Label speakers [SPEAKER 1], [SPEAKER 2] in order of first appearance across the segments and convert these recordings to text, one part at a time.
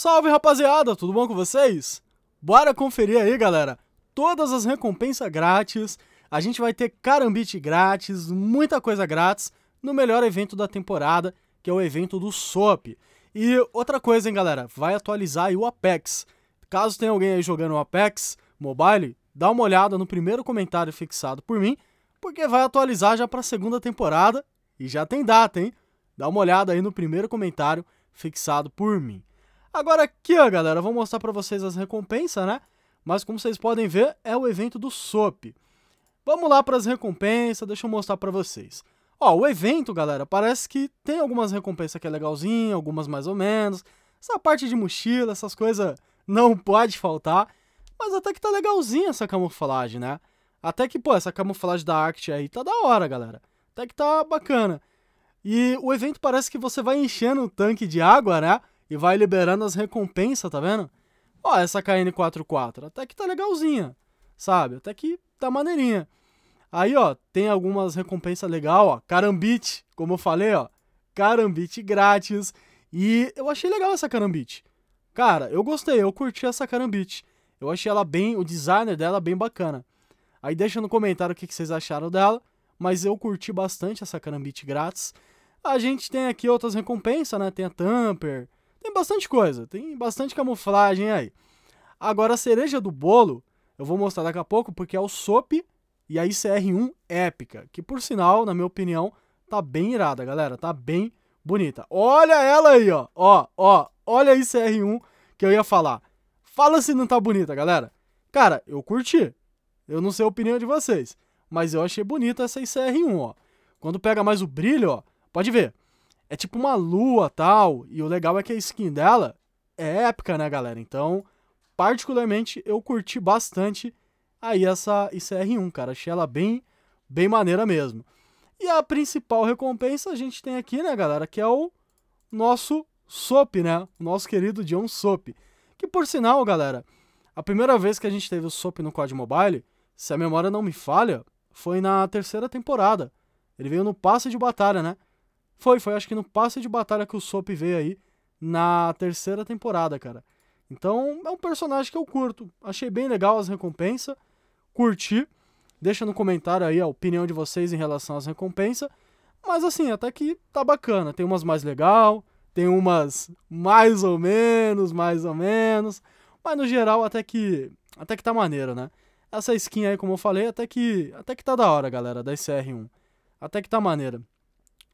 [SPEAKER 1] Salve rapaziada, tudo bom com vocês? Bora conferir aí galera, todas as recompensas grátis, a gente vai ter carambite grátis, muita coisa grátis no melhor evento da temporada, que é o evento do SOP. E outra coisa, hein galera, vai atualizar aí o Apex. Caso tenha alguém aí jogando o Apex Mobile, dá uma olhada no primeiro comentário fixado por mim, porque vai atualizar já para a segunda temporada e já tem data, hein? Dá uma olhada aí no primeiro comentário fixado por mim. Agora aqui, ó, galera, vou mostrar para vocês as recompensas, né? Mas como vocês podem ver, é o evento do SOP. Vamos lá para as recompensas, deixa eu mostrar para vocês. Ó, o evento, galera, parece que tem algumas recompensas que é legalzinho, algumas mais ou menos. Essa parte de mochila, essas coisas não pode faltar. Mas até que tá legalzinha essa camuflagem, né? Até que, pô, essa camuflagem da Arct aí tá da hora, galera. Até que tá bacana. E o evento parece que você vai enchendo o tanque de água, né? e vai liberando as recompensas, tá vendo? Ó, essa KN44, até que tá legalzinha, sabe? Até que tá maneirinha. Aí, ó, tem algumas recompensas legal, ó, carambite, como eu falei, ó, carambite grátis. E eu achei legal essa carambite. Cara, eu gostei, eu curti essa carambite. Eu achei ela bem, o designer dela bem bacana. Aí deixa no comentário o que, que vocês acharam dela, mas eu curti bastante essa carambite grátis. A gente tem aqui outras recompensas, né? Tem a Tamper, bastante coisa, tem bastante camuflagem aí. Agora, a cereja do bolo, eu vou mostrar daqui a pouco, porque é o SOP e a ICR1 épica, que por sinal, na minha opinião, tá bem irada, galera, tá bem bonita. Olha ela aí, ó, ó, ó, olha a ICR1 que eu ia falar. Fala se não tá bonita, galera. Cara, eu curti, eu não sei a opinião de vocês, mas eu achei bonita essa ICR1, ó. Quando pega mais o brilho, ó, pode ver, é tipo uma lua tal. E o legal é que a skin dela é épica, né, galera? Então, particularmente, eu curti bastante aí essa ICR1, cara. Achei ela bem, bem maneira mesmo. E a principal recompensa a gente tem aqui, né, galera? Que é o nosso Sop, né? O nosso querido John Sop. Que, por sinal, galera, a primeira vez que a gente teve o Sop no COD Mobile, se a memória não me falha, foi na terceira temporada. Ele veio no passe de batalha, né? Foi, foi acho que no passe de batalha que o Sop veio aí na terceira temporada, cara. Então é um personagem que eu curto. Achei bem legal as recompensas. Curti. Deixa no comentário aí a opinião de vocês em relação às recompensas. Mas assim, até que tá bacana. Tem umas mais legal, tem umas mais ou menos, mais ou menos. Mas no geral até que até que tá maneiro, né? Essa skin aí, como eu falei, até que até que tá da hora, galera, da SR1. Até que tá maneira.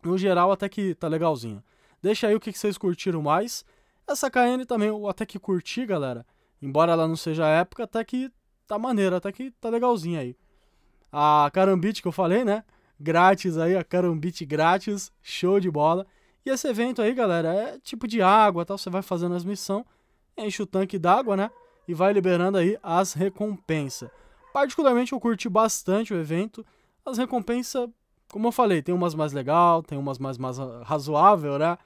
[SPEAKER 1] No geral, até que tá legalzinho. Deixa aí o que, vocês curtiram mais. Essa KN também eu até que curti, galera. Embora ela não seja época, até que tá maneira, até que tá legalzinha aí. A Carambit que eu falei, né? Grátis aí, a Carambit grátis, show de bola. E esse evento aí, galera, é tipo de água, tal. Tá? Você vai fazendo as missões, enche o tanque d'água, né? E vai liberando aí as recompensas. Particularmente eu curti bastante o evento. As recompensas como eu falei, tem umas mais legal, tem umas mais, mais ah, razoável, né?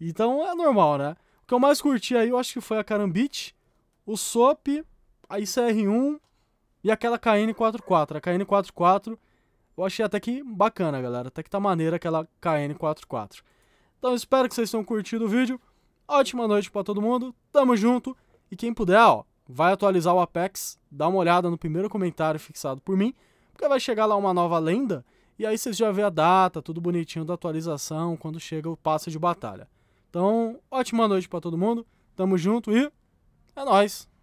[SPEAKER 1] Então é normal, né? O que eu mais curti aí, eu acho que foi a Carambit, o Sop, a ICR1 e aquela KN44. A KN44 eu achei até que bacana, galera. Até que tá maneira aquela KN44. Então espero que vocês tenham curtido o vídeo. Ótima noite para todo mundo. Tamo junto. E quem puder, ó, vai atualizar o Apex, dá uma olhada no primeiro comentário fixado por mim, porque vai chegar lá uma nova lenda e aí vocês já vê a data, tudo bonitinho da atualização, quando chega o passe de batalha. Então, ótima noite para todo mundo. Tamo junto e é nós.